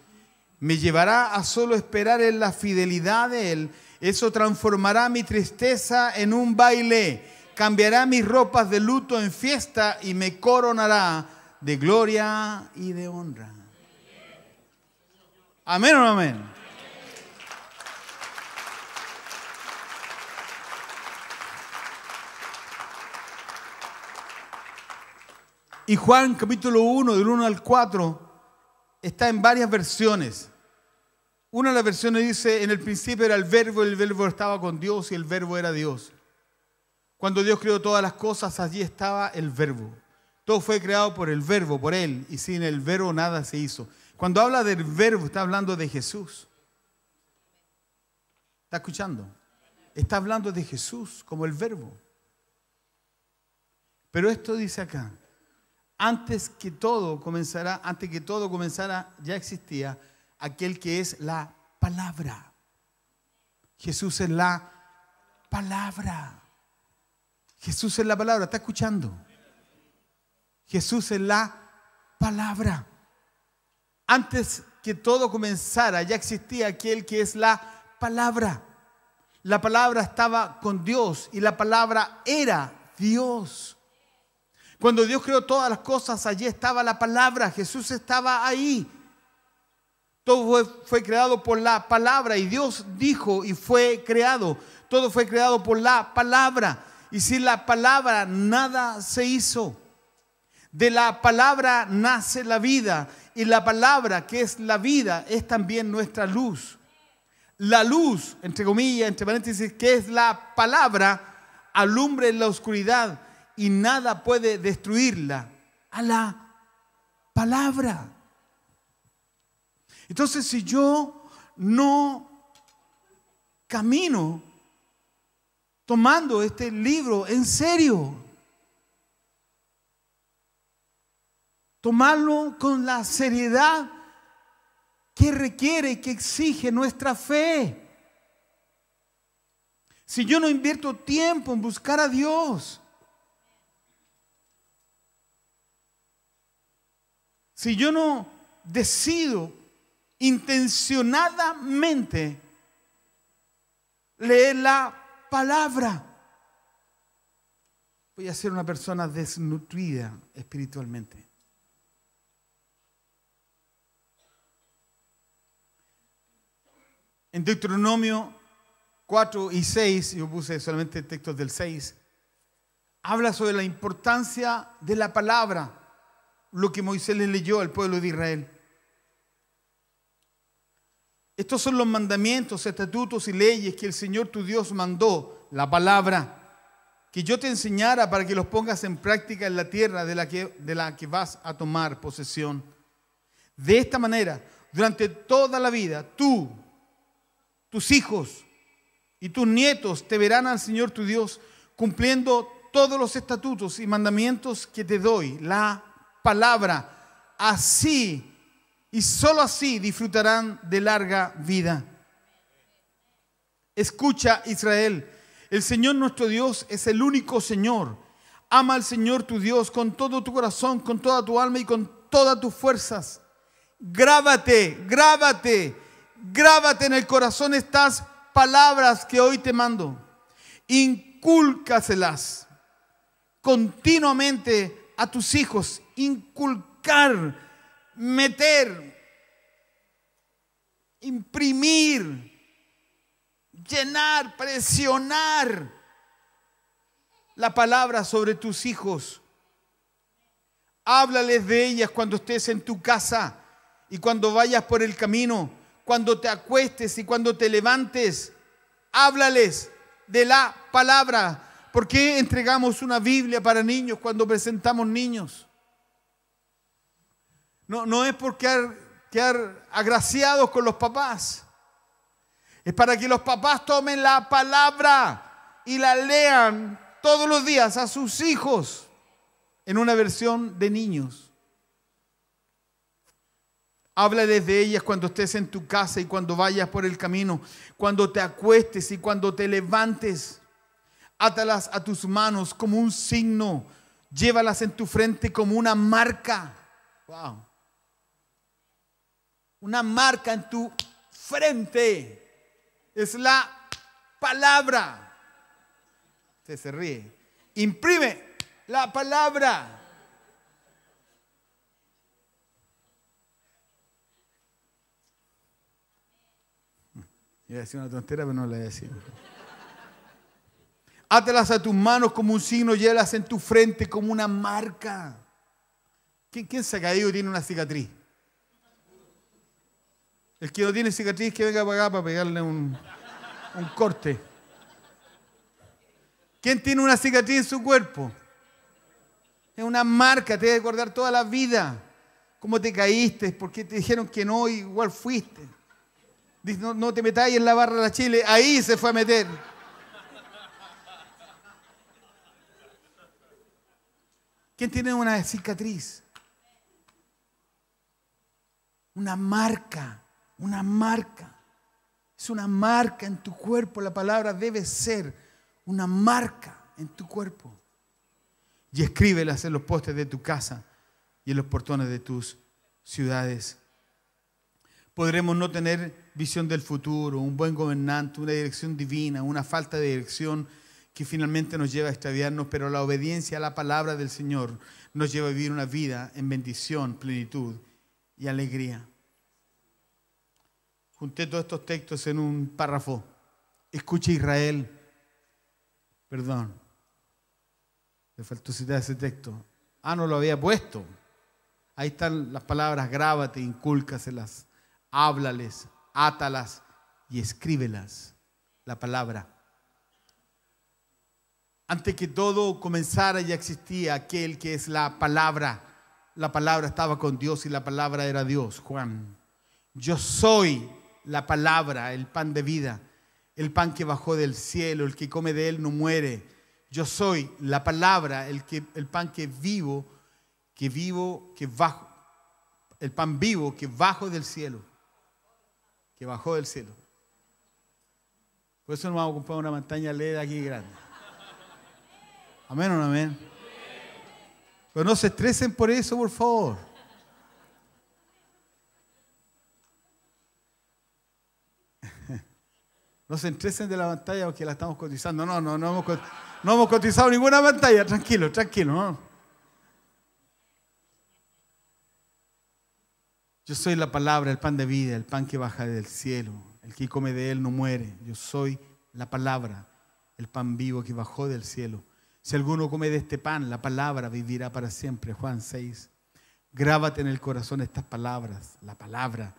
me llevará a solo esperar en la fidelidad de Él. Eso transformará mi tristeza en un baile, cambiará mis ropas de luto en fiesta y me coronará de gloria y de honra. Amén o no amén. Y Juan capítulo 1, del 1 al 4, está en varias versiones. Una de las versiones dice, en el principio era el verbo, el verbo estaba con Dios y el verbo era Dios. Cuando Dios creó todas las cosas, allí estaba el verbo. Todo fue creado por el verbo, por él, y sin el verbo nada se hizo. Cuando habla del verbo, está hablando de Jesús. ¿Está escuchando? Está hablando de Jesús como el verbo. Pero esto dice acá, antes que todo comenzara, antes que todo comenzara, ya existía aquel que es la palabra. Jesús es la palabra. Jesús es la palabra, está escuchando. Jesús es la palabra. Antes que todo comenzara, ya existía aquel que es la palabra. La palabra estaba con Dios y la palabra era Dios. Cuando Dios creó todas las cosas, allí estaba la palabra, Jesús estaba ahí. Todo fue, creado por la palabra y Dios dijo y fue creado. Todo fue creado por la palabra y sin la palabra nada se hizo. De la palabra nace la vida y la palabra que es la vida es también nuestra luz. La luz, entre comillas, entre paréntesis, que es la palabra, alumbra en la oscuridad y nada puede destruirla. A la palabra. Entonces, si yo no camino tomando este libro en serio, tomarlo con la seriedad que requiere, que exige nuestra fe. Si yo no invierto tiempo en buscar a Dios, si yo no decido intencionadamente leer la palabra, voy a ser una persona desnutrida espiritualmente. En Deuteronomio 4 y 6, yo puse solamente textos del 6, habla sobre la importancia de la palabra, lo que Moisés le leyó al pueblo de Israel. Estos son los mandamientos, estatutos y leyes que el Señor tu Dios mandó, la palabra, que yo te enseñara para que los pongas en práctica en la tierra de la que, de la que vas a tomar posesión. De esta manera, durante toda la vida, tú tus hijos y tus nietos te verán al Señor tu Dios cumpliendo todos los estatutos y mandamientos que te doy, la palabra. Así y sólo así disfrutarán de larga vida. Escucha Israel, el Señor nuestro Dios es el único Señor. Ama al Señor tu Dios con todo tu corazón, con toda tu alma y con todas tus fuerzas. Grábate, grábate grábate en el corazón estas palabras que hoy te mando. Incúlcaselas continuamente a tus hijos. Inculcar, meter, imprimir, llenar, presionar la palabra sobre tus hijos. Háblales de ellas cuando estés en tu casa y cuando vayas por el camino cuando te acuestes y cuando te levantes, háblales de la palabra. ¿Por qué entregamos una Biblia para niños cuando presentamos niños? No, no es por quedar agraciados con los papás. Es para que los papás tomen la palabra y la lean todos los días a sus hijos en una versión de niños. Háblales de ellas cuando estés en tu casa y cuando vayas por el camino, cuando te acuestes y cuando te levantes. Átalas a tus manos como un signo, llévalas en tu frente como una marca. Wow. Una marca en tu frente. Es la palabra. se se ríe. Imprime la palabra. Iba a decir una tontera, pero no la voy a decir. a tus manos como un signo, llévalas en tu frente como una marca. ¿Quién, se ha caído y tiene una cicatriz? El que no tiene cicatriz que venga para acá para pegarle un, corte. ¿Quién tiene una cicatriz en su cuerpo? Es una marca, te debe acordar toda la vida. ¿Cómo te caíste? ¿Por qué te dijeron que no? Igual fuiste. Dice, no, no te metáis en la barra de la Chile. Ahí se fue a meter. ¿Quién tiene una cicatriz? Una marca, una marca. Es una marca en tu cuerpo. La palabra debe ser una marca en tu cuerpo. Y escríbelas en los postes de tu casa y en los portones de tus ciudades. Podremos no tener visión del futuro, un buen gobernante, una dirección divina, una falta de dirección que finalmente nos lleva a extraviarnos, pero la obediencia a la palabra del Señor nos lleva a vivir una vida en bendición, plenitud y alegría. Junté todos estos textos en un párrafo. Escucha Israel. Perdón. Me faltó citar ese texto. Ah, no lo había puesto. Ahí están las palabras, grábate, incúlcaselas, háblales, átalas y escríbelas la palabra. Antes que todo comenzara ya existía aquel que es la palabra. La palabra estaba con Dios y la palabra era Dios, Juan. Yo soy la palabra, el pan de vida, el pan que bajó del cielo, el que come de él no muere. Yo soy la palabra, el, que, el pan que vivo, que vivo, que bajo, el pan vivo que bajo del cielo que bajó del cielo. Por eso nos vamos a comprar una montaña LED aquí grande. Amén o no amén. Pero no se estresen por eso, por favor. No se estresen de la pantalla porque la estamos cotizando. No, no, no hemos, no hemos cotizado ninguna pantalla. Tranquilo, tranquilo. ¿no? Yo soy la palabra, el pan de vida, el pan que baja del cielo. El que come de él no muere. Yo soy la palabra, el pan vivo que bajó del cielo. Si alguno come de este pan, la palabra vivirá para siempre. Juan 6. Grábate en el corazón estas palabras, la palabra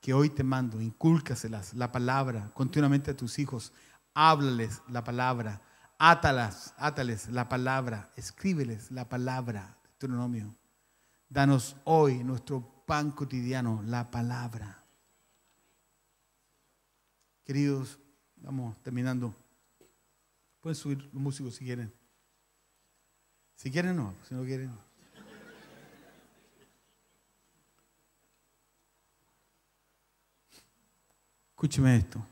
que hoy te mando, incúlcaselas, la palabra, continuamente a tus hijos, háblales la palabra, átalas, átales la palabra, escríbeles la palabra, Deuteronomio. Danos hoy nuestro pan cotidiano, la palabra. Queridos, vamos terminando. Pueden subir los músicos si quieren. Si quieren, no. Si no quieren. Escúcheme esto.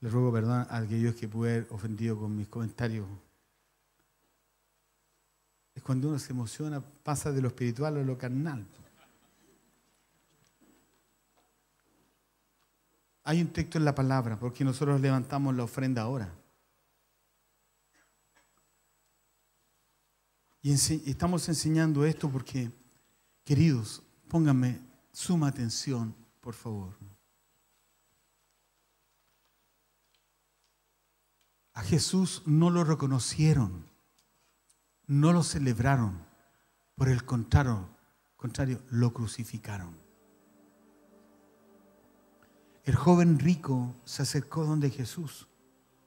Le ruego perdón al que yo que pude haber ofendido con mis comentarios es cuando uno se emociona, pasa de lo espiritual a lo carnal. Hay un texto en la palabra, porque nosotros levantamos la ofrenda ahora. Y estamos enseñando esto porque, queridos, pónganme suma atención, por favor. A Jesús no lo reconocieron no lo celebraron, por el contrario, lo crucificaron. El joven rico se acercó donde Jesús,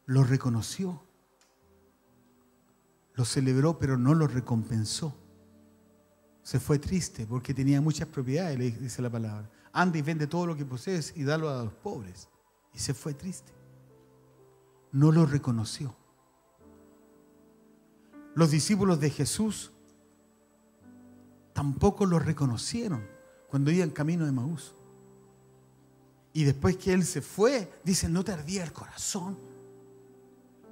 lo reconoció, lo celebró, pero no lo recompensó. Se fue triste porque tenía muchas propiedades, le dice la palabra. Anda y vende todo lo que posees y dalo a los pobres. Y se fue triste. No lo reconoció los discípulos de Jesús tampoco lo reconocieron cuando iban camino de Maús. Y después que él se fue, dicen, no te ardía el corazón.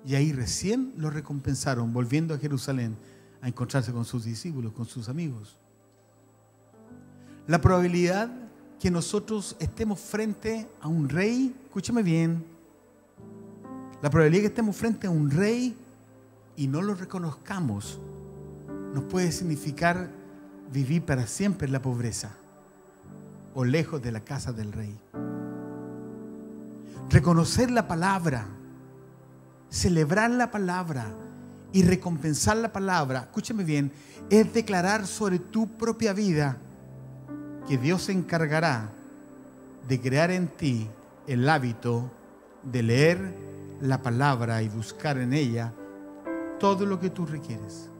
Y ahí recién lo recompensaron, volviendo a Jerusalén a encontrarse con sus discípulos, con sus amigos. La probabilidad que nosotros estemos frente a un rey, escúchame bien, la probabilidad que estemos frente a un rey y no lo reconozcamos, nos puede significar vivir para siempre en la pobreza o lejos de la casa del rey. Reconocer la palabra, celebrar la palabra y recompensar la palabra, escúchame bien, es declarar sobre tu propia vida que Dios se encargará de crear en ti el hábito de leer la palabra y buscar en ella todo lo que tú requieres.